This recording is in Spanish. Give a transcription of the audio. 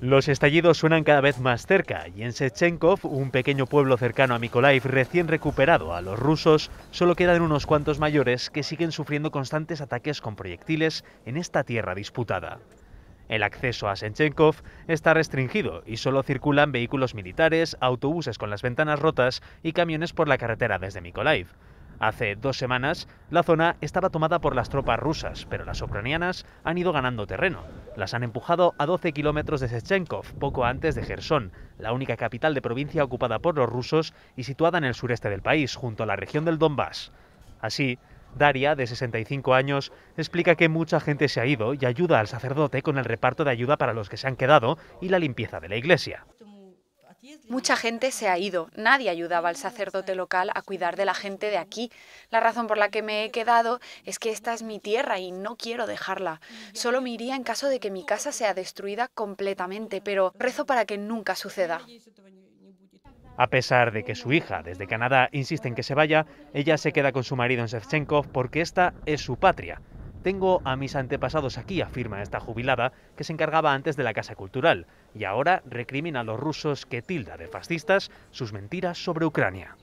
Los estallidos suenan cada vez más cerca y en Sechenkov, un pequeño pueblo cercano a Mykolaiv recién recuperado a los rusos, solo quedan unos cuantos mayores que siguen sufriendo constantes ataques con proyectiles en esta tierra disputada. El acceso a Sechenkov está restringido y solo circulan vehículos militares, autobuses con las ventanas rotas y camiones por la carretera desde Mykolaiv. Hace dos semanas, la zona estaba tomada por las tropas rusas, pero las ucranianas han ido ganando terreno. Las han empujado a 12 kilómetros de Sechenkov, poco antes de Gerson, la única capital de provincia ocupada por los rusos y situada en el sureste del país, junto a la región del Donbass. Así, Daria, de 65 años, explica que mucha gente se ha ido y ayuda al sacerdote con el reparto de ayuda para los que se han quedado y la limpieza de la iglesia. Mucha gente se ha ido. Nadie ayudaba al sacerdote local a cuidar de la gente de aquí. La razón por la que me he quedado es que esta es mi tierra y no quiero dejarla. Solo me iría en caso de que mi casa sea destruida completamente, pero rezo para que nunca suceda. A pesar de que su hija desde Canadá insiste en que se vaya, ella se queda con su marido en Shevchenkov porque esta es su patria. Tengo a mis antepasados aquí, afirma esta jubilada, que se encargaba antes de la Casa Cultural, y ahora recrimina a los rusos que tilda de fascistas sus mentiras sobre Ucrania.